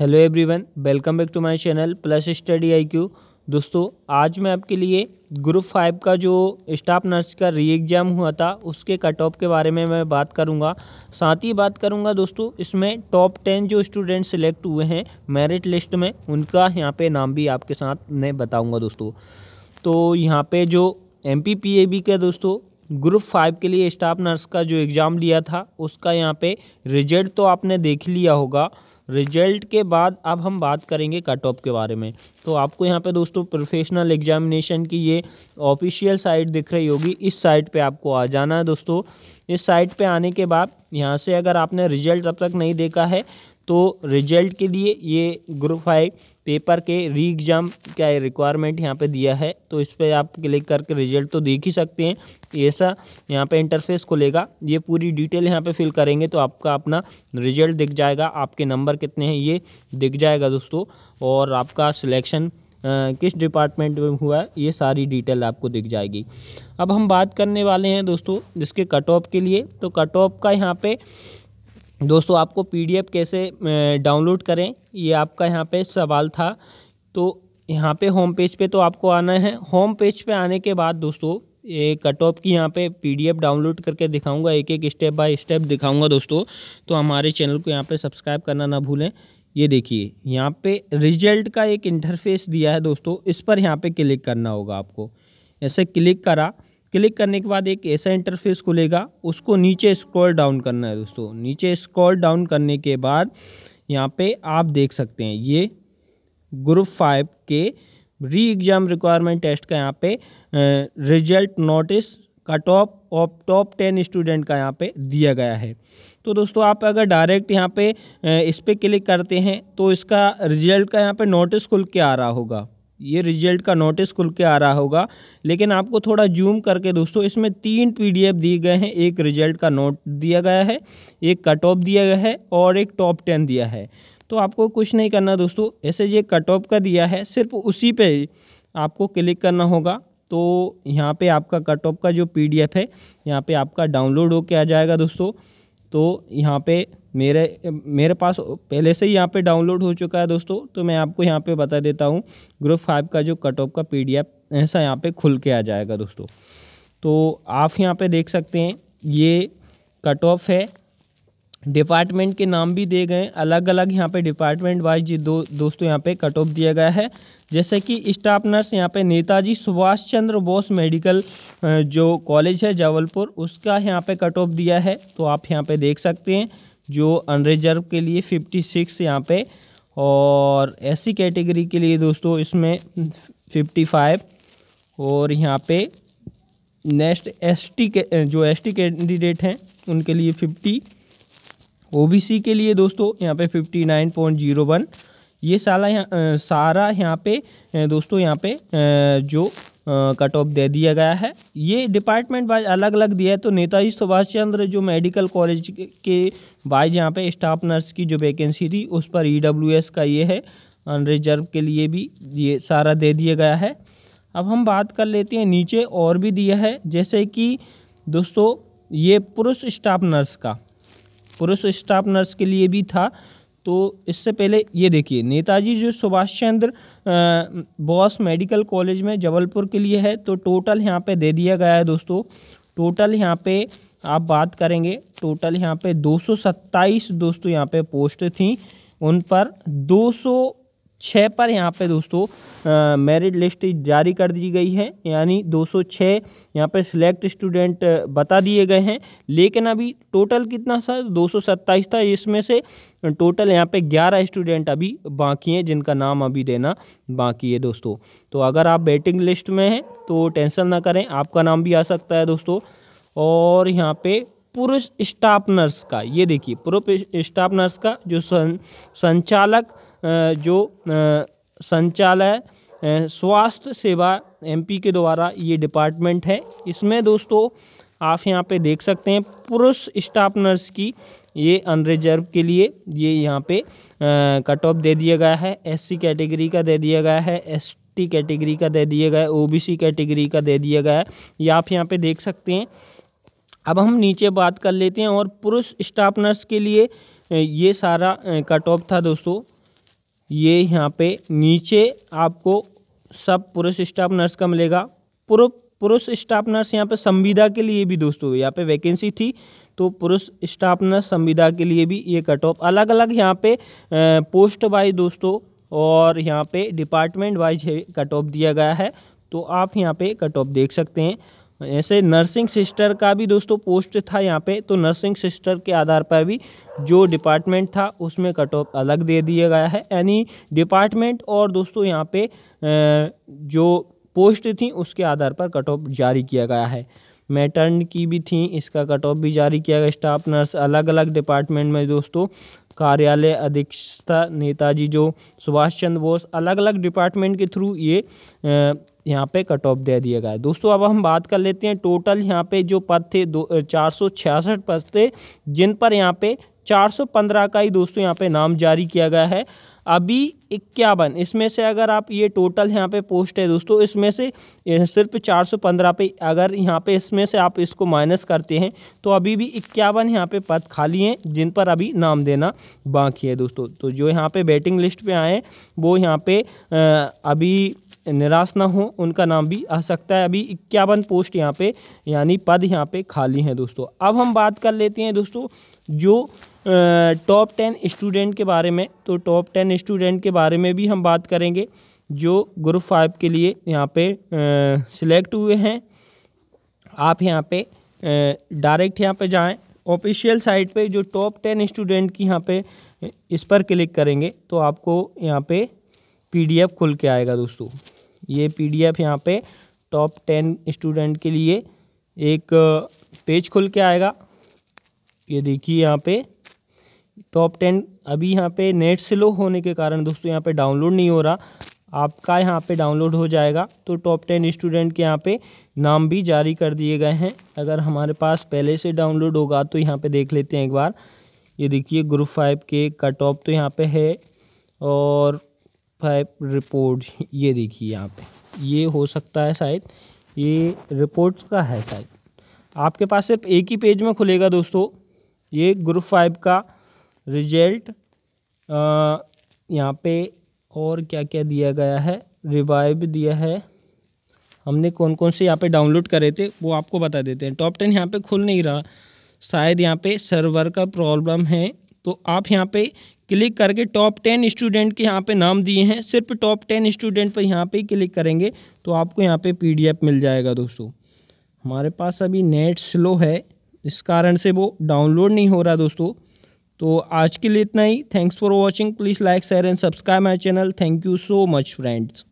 hello everyone welcome back to my channel plus study IQ दोस्तों आज मैं आपके लिए ग्रुप फाइव का जो स्टाफ नर्स का री एग्ज़ाम हुआ था उसके कट ऑफ के बारे में मैं बात करूंगा साथ ही बात करूंगा दोस्तों इसमें टॉप टेन जो स्टूडेंट सिलेक्ट हुए हैं मेरिट लिस्ट में उनका यहाँ पर नाम भी आपके साथ मैं बताऊँगा दोस्तों तो यहाँ पर जो M P P A B का दोस्तों ग्रुप फाइव के लिए स्टाफ नर्स का जो एग्ज़ाम लिया था उसका यहाँ पे रिजल्ट तो आपने देख लिया होगा रिजल्ट के बाद अब हम बात करेंगे कट ऑफ के बारे में तो आपको यहाँ पे दोस्तों प्रोफेशनल एग्जामिनेशन की ये ऑफिशियल साइट दिख रही होगी इस साइट पे आपको आ जाना है दोस्तों इस साइट पे आने के बाद यहाँ से अगर आपने रिजल्ट अब तक नहीं देखा है तो रिजल्ट के लिए ये ग्रुप फाइव पेपर के री एग्ज़ाम का रिक्वायरमेंट यहाँ पे दिया है तो इस पर आप क्लिक करके रिजल्ट तो देख ही सकते हैं ऐसा यहाँ पे इंटरफेस खुलेगा ये पूरी डिटेल यहाँ पे फिल करेंगे तो आपका अपना रिजल्ट दिख जाएगा आपके नंबर कितने हैं ये दिख जाएगा दोस्तों और आपका सिलेक्शन किस डिपार्टमेंट में हुआ ये सारी डिटेल आपको दिख जाएगी अब हम बात करने वाले हैं दोस्तों इसके कट ऑफ के लिए तो कट ऑफ का यहाँ पे दोस्तों आपको पीडीएफ कैसे डाउनलोड करें ये आपका यहाँ पे सवाल था तो यहाँ पे होम पेज पे तो आपको आना है होम पेज पे आने के बाद दोस्तों ये कट ऑफ की यहाँ पे पीडीएफ डाउनलोड करके दिखाऊंगा एक एक स्टेप बाय स्टेप दिखाऊंगा दोस्तों तो हमारे चैनल को यहाँ पे सब्सक्राइब करना ना भूलें ये देखिए यहाँ पे रिजल्ट का एक इंटरफेस दिया है दोस्तों इस पर यहाँ पे क्लिक करना होगा आपको ऐसे क्लिक करा क्लिक करने के बाद एक ऐसा इंटरफेस खुलेगा उसको नीचे स्क्रॉल डाउन करना है दोस्तों नीचे स्क्रॉल डाउन करने के बाद यहाँ पे आप देख सकते हैं ये ग्रुप फाइव के री एग्ज़ाम रिक्वायरमेंट टेस्ट का यहाँ पे रिजल्ट नोटिस का top of top ten student का यहाँ पे दिया गया है तो दोस्तों आप अगर डायरेक्ट यहाँ पे इस पर क्लिक करते हैं तो इसका रिजल्ट का यहाँ पे नोटिस खुल के आ रहा होगा ये रिजल्ट का नोटिस खुल के आ रहा होगा लेकिन आपको थोड़ा जूम करके दोस्तों इसमें तीन पीडीएफ दिए गए हैं एक रिजल्ट का नोट दिया गया है एक कट ऑफ दिया गया है और एक टॉप टेन दिया है तो आपको कुछ नहीं करना दोस्तों ऐसे ये कट ऑफ का दिया है सिर्फ उसी पे आपको क्लिक करना होगा तो यहाँ पे आपका कट ऑफ का जो पीडीएफ है यहाँ पे आपका डाउनलोड होके आ जाएगा दोस्तों तो यहाँ पे मेरे मेरे पास पहले से ही यहाँ पे डाउनलोड हो चुका है दोस्तों तो मैं आपको यहाँ पे बता देता हूँ ग्रुप फाइव का जो कट ऑफ का पी ऐसा यहाँ पे खुल के आ जाएगा दोस्तों तो आप यहाँ पे देख सकते हैं ये कट ऑफ है डिपार्टमेंट के नाम भी दिए गए अलग अलग यहाँ पे डिपार्टमेंट वाइज दो दोस्तों यहाँ पे कट ऑफ दिया गया है जैसे कि स्टाफ नर्स यहाँ पे नेताजी सुभाष चंद्र बोस मेडिकल जो कॉलेज है जबलपुर उसका यहाँ पे कट ऑफ दिया है तो आप यहाँ पे देख सकते हैं जो अनरिजर्व के लिए फिफ्टी सिक्स यहाँ पे और ऐसी कैटेगरी के लिए दोस्तों इसमें फिफ्टी फाइव और यहाँ पे नेक्स्ट एसटी के जो एसटी कैंडिडेट हैं उनके लिए फिफ्टी ओबीसी के लिए दोस्तों यहाँ पे fifty nine point zero one ये साला यहाँ सारा यहाँ पे दोस्तों यहाँ पे जो कट ऑफ दे दिया गया है ये डिपार्टमेंट वाइज अलग अलग दिया है तो नेताजी सुभाष चंद्र जो मेडिकल कॉलेज के वाइज यहाँ पे स्टाफ नर्स की जो वैकेंसी थी उस पर ई e का ये है अनरिजर्व के लिए भी ये सारा दे दिया गया है अब हम बात कर लेते हैं नीचे और भी दिया है जैसे कि दोस्तों ये पुरुष स्टाफ नर्स का पुरुष स्टाफ नर्स के लिए भी था तो इससे पहले ये देखिए नेताजी जो सुभाष चंद्र बॉस मेडिकल कॉलेज में जबलपुर के लिए है तो टोटल यहाँ पे दे दिया गया है दोस्तों टोटल यहाँ पे आप बात करेंगे टोटल यहाँ पे 227 दोस्तों यहाँ पे पोस्ट थी उन पर दो छः पर यहाँ पे दोस्तों मेरिट लिस्ट जारी कर दी गई है यानी 206 यहाँ पर सिलेक्ट स्टूडेंट बता दिए गए हैं लेकिन अभी टोटल कितना था दो था इसमें से टोटल यहाँ पे 11 स्टूडेंट अभी बाकी हैं जिनका नाम अभी देना बाकी है दोस्तों तो अगर आप वेटिंग लिस्ट में हैं तो टेंशन ना करें आपका नाम भी आ सकता है दोस्तों और यहाँ पर पुरुष स्टाफ नर्स का ये देखिए पुरुष स्टाफ नर्स का जो सं, संचालक जो संचालय स्वास्थ्य सेवा एमपी के द्वारा ये डिपार्टमेंट है इसमें दोस्तों आप यहाँ पे देख सकते हैं पुरुष स्टाफ नर्स की ये अनरिजर्व के लिए ये यहाँ पे कट ऑफ दे दिया गया है एससी कैटेगरी का दे दिया गया है एस टी कैटेगरी का दे दिया गया है ओबीसी कैटेगरी का दे दिया गया है ये आप यहाँ पे देख सकते हैं अब हम नीचे बात कर लेते हैं और पुरुष स्टाफ नर्स के लिए ये सारा कट ऑफ था दोस्तों ये यहाँ पे नीचे आपको सब पुरुष स्टाफ नर्स का मिलेगा पुरु पुरुष स्टाफ नर्स यहाँ पे संविदा के लिए भी दोस्तों यहाँ पे वैकेंसी थी तो पुरुष स्टाफ नर्स संविदा के लिए भी ये कट ऑफ अलग अलग यहाँ पे पोस्ट वाइज दोस्तों और यहाँ पे डिपार्टमेंट वाइज कट ऑफ दिया गया है तो आप यहाँ पे कट ऑफ देख सकते हैं ऐसे नर्सिंग सिस्टर का भी दोस्तों पोस्ट था यहाँ पे तो नर्सिंग सिस्टर के आधार पर भी जो डिपार्टमेंट था उसमें कट ऑफ अलग दे दिया गया है यानी डिपार्टमेंट और दोस्तों यहाँ पे जो पोस्ट थी उसके आधार पर कट ऑफ जारी किया गया है मैटर्न की भी थी इसका कट ऑफ भी जारी किया गया स्टाफ नर्स अलग अलग डिपार्टमेंट में दोस्तों कार्यालय अधीक्षता नेताजी जो सुभाष चंद्र बोस अलग अलग डिपार्टमेंट के थ्रू ये यहाँ पे कट ऑफ दे दिया गया है दोस्तों अब हम बात कर लेते हैं टोटल यहाँ पे जो पद थे दो चार सौ छियासठ पद थे जिन पर यहाँ पे 415 का ही दोस्तों यहाँ पे नाम जारी किया गया है अभी इक्यावन इसमें से अगर आप ये टोटल यहाँ पे पोस्ट है दोस्तों इसमें से सिर्फ चार सौ पंद्रह पे अगर यहाँ पे इसमें से आप इसको माइनस करते हैं तो अभी भी इक्यावन यहाँ पे पद खाली हैं जिन पर अभी नाम देना बाकी है दोस्तों तो जो यहाँ पे बैटिंग लिस्ट पे आए वो यहाँ पे अभी निराश ना हो उनका नाम भी आ सकता है अभी इक्यावन पोस्ट यहाँ पे यानी पद यहाँ पे खाली हैं दोस्तों अब हम बात कर लेते हैं दोस्तों जो टॉप टेन स्टूडेंट के बारे में तो टॉप टेन स्टूडेंट के बारे में भी हम बात करेंगे जो ग्रुप फाइव के लिए यहाँ पे सिलेक्ट हुए हैं आप यहाँ पे डायरेक्ट यहाँ पे जाएं ऑफिशियल साइट पे जो टॉप टेन स्टूडेंट की यहाँ पे इस पर क्लिक करेंगे तो आपको यहाँ पे पीडीएफ खुल के आएगा दोस्तों ये पीडीएफ यहाँ पर टॉप टेन स्टूडेंट के लिए एक पेज खुल के आएगा ये देखिए यहाँ पे टॉप टेन अभी यहाँ पे नेट स्लो होने के कारण दोस्तों यहाँ पे डाउनलोड नहीं हो रहा आपका यहाँ पे डाउनलोड हो जाएगा तो टॉप टेन स्टूडेंट के यहाँ पे नाम भी जारी कर दिए गए हैं अगर हमारे पास पहले से डाउनलोड होगा तो यहाँ पे देख लेते हैं एक बार ये देखिए ग्रुप फाइव के कट ऑफ तो यहाँ पे है और फाइव रिपोर्ट ये देखिए यहाँ पे ये हो सकता है शायद ये रिपोर्ट का है शायद आपके पास सिर्फ एक ही पेज में खुलेगा दोस्तों ये ग्रुप फाइव का रिजल्ट यहाँ पे और क्या क्या दिया गया है रिवाइव दिया है हमने कौन कौन से यहाँ पे डाउनलोड करे थे वो आपको बता देते हैं टॉप टेन यहाँ पे खुल नहीं रहा शायद यहाँ पे सर्वर का प्रॉब्लम है तो आप यहाँ पे क्लिक करके टॉप टेन स्टूडेंट के यहाँ पे नाम दिए हैं सिर्फ टॉप टेन स्टूडेंट पर यहाँ पे क्लिक करेंगे तो आपको यहाँ पे पीडीएफ मिल जाएगा दोस्तों हमारे पास अभी नेट स्लो है इस कारण से वो डाउनलोड नहीं हो रहा दोस्तों तो आज के लिए इतना ही thanks for watching please like share and subscribe my channel thank you so much friends